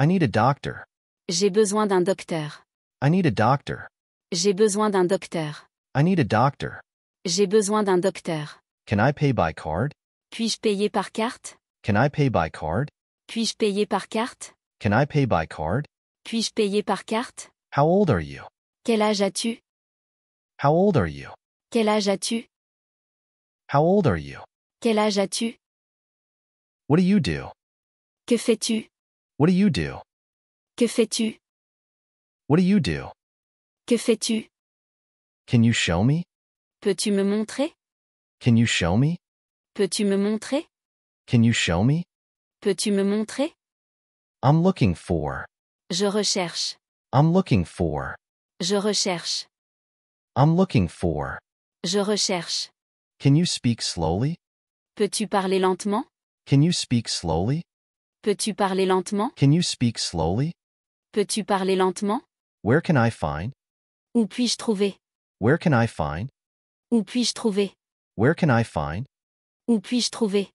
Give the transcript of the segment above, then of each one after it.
I need a doctor. J'ai besoin d'un docteur. I need a doctor. J'ai besoin d'un docteur. I need a doctor. J'ai besoin d'un docteur. Can I pay by card? Puis-je payer par carte? Can I pay by card? Puis-je payer par carte? Can I pay by card? Puis-je payer par carte? How old are you? Quel âge as-tu? How old are you? Quel âge as-tu? How old are you? Quel âge as-tu? What do you do? Que fais-tu? What do you do? Que fais-tu? What do you do? Que fais-tu? Can you show me? Peux-tu me montrer? Can you show me? Peux-tu me montrer? Can you show me? Peux-tu me montrer? I'm looking for. Je recherche. I'm looking for. Je recherche. I'm looking for. Je recherche. Can you speak slowly? Peux-tu parler lentement? Can you speak slowly? Peux-tu parler lentement? Can you speak slowly? Peux-tu parler lentement? Where can I find? Où puis-je trouver? Where can I find? Où puis-je trouver? Where can I find? Où puis-je trouver?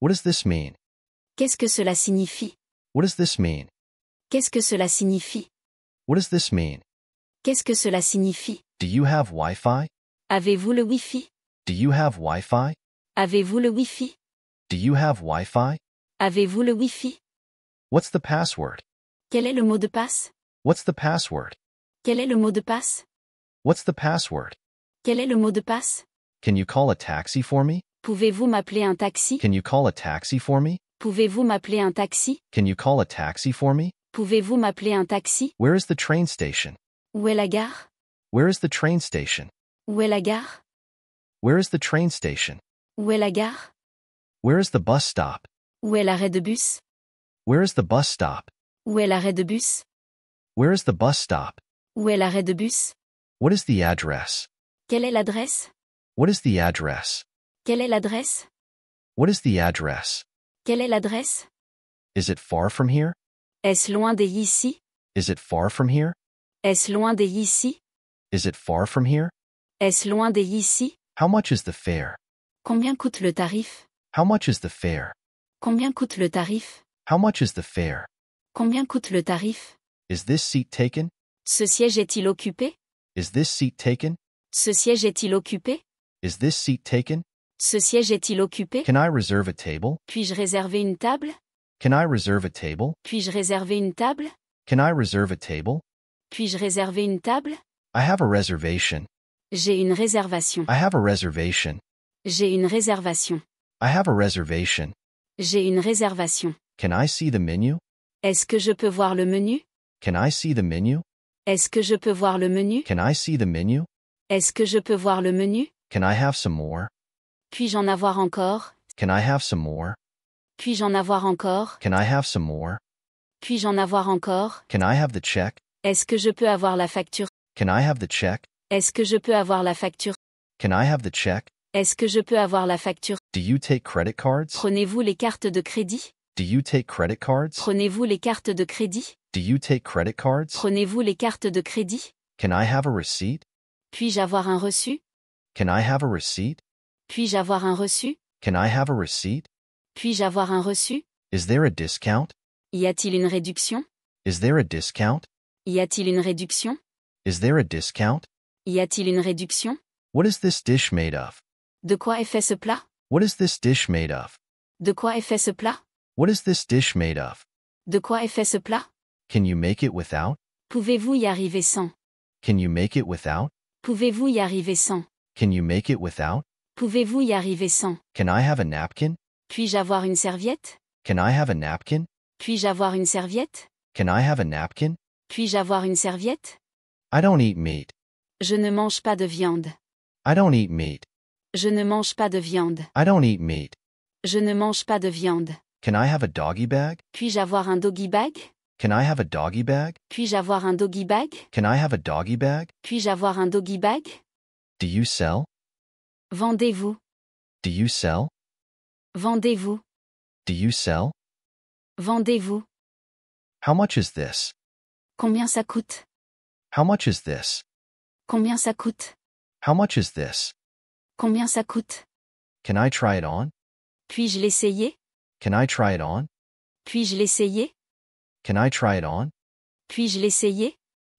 What does this mean? Qu'est-ce que cela signifie? What does this mean? Qu'est-ce que cela signifie? What does this mean? Qu'est-ce que cela signifie? Do you have Wi-Fi? Avez-vous le Wi-Fi? Do you have Wi-Fi? Avez-vous le Wi-Fi? Do you have Wi-Fi? Avez-vous le Wi-Fi? What's the password? Quel est le mot de passe? What's the password? Quel est le mot de passe? What's the password? Quel est le mot de passe? Can you call a taxi for me? Pouvez-vous m'appeler un taxi? Can you call a taxi for me? Pouvez-vous m'appeler un taxi? Can you call a taxi for me? Pouvez-vous m'appeler un taxi? Where is the train station? Où est la gare? Where is the train station? Où est la gare? Where is the train station? Où est la gare? Where is the bus stop? Où est l'arrêt de bus? Where is the bus stop? Où est l'arrêt de bus? Where is the bus stop? Où est l'arrêt de bus? What is the address? Quelle est l'adresse? What is the address? Quelle est l'adresse? What is the address? Quelle est l'adresse? Is it far from here? Est-ce loin d'ici? Is it far from here? Est-ce loin d'ici? Is it far from here? Est-ce loin d'ici? How much is the fare? Combien coûte le tarif? How much is the fare? Combien coûte le tarif? How much is the fare? Combien coûte le tarif? Is this seat taken? Ce siège est-il occupé? Is this seat taken? Ce siège est-il occupé? Is this seat taken? Ce siège est-il occupé? Can I reserve a table? Puis-je réserver une table? Can I reserve a table? Puis-je réserver une table? Can I reserve a table? Puis-je réserver une table? I have a reservation. J'ai une réservation. I have a reservation. J'ai une réservation. I have a reservation. J'ai une réservation. Can I see the menu? Est-ce que je peux voir le menu? Can I see the menu? Est-ce que je peux voir le menu? Can I see the menu? Est-ce que je peux voir le menu? Can I have some more? Puis-je en avoir encore? Can I have some more? Puis-je en avoir encore? Can I have some more? Puis-je en avoir encore? Can I have the check? Est-ce que je peux avoir la facture? Can I have the check? Est-ce que je peux avoir la facture? Can I have the check? Est-ce que je peux avoir la facture Do you take credit cards? Prenez-vous les cartes de crédit Do you take credit cards? Prenez-vous les cartes de crédit Do you take credit cards? Prenez-vous les cartes de crédit Can I have a receipt? Puis-je avoir un reçu Can I have a receipt? Puis-je avoir un reçu Can I have a receipt? Puis-je avoir un reçu Is there a discount? Y a-t-il une réduction Is there a discount? Y a-t-il une réduction Is there a discount? Y a-t-il une réduction What is this dish made of? De quoi est fait ce plat? What is this dish made of? De quoi est fait ce plat? What is this dish made of? De quoi est fait ce plat? Can you make it without? Pouvez-vous y arriver sans? Can you make it without? Pouvez-vous y arriver sans? Can you make it without? Pouvez-vous y arriver sans? Can I have a napkin? Puis-je avoir une serviette? Can I have a napkin? Puis-je avoir une serviette? Can I have a napkin? Puis-je avoir une serviette? I don't eat meat. Je ne mange pas de viande. I don't eat meat. Je ne mange pas de viande. I don't eat meat. Je ne mange pas de viande. Can I have a doggy bag? Puis-je avoir un doggy bag? Can I have a doggy bag? Puis-je avoir un doggy bag? Can I have a doggy bag? Puis-je avoir un doggy bag? Do you sell? Vendez-vous. Do you sell? Vendez-vous. Do you sell? Vendez-vous. How much is this? Combien ça coûte? How much is this? Combien ça coûte? How much is this? Combien ça coûte? Can I try it on? Puis-je l'essayer? Can I try it on? Puis-je l'essayer? Can I try it on? Puis-je l'essayer?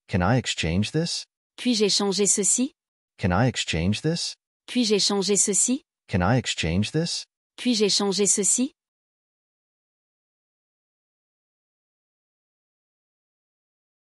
Can I exchange this? Puis-je échanger ceci? Can I exchange this? Puis-je échanger ceci? Can I exchange this? Puis-je échanger ceci?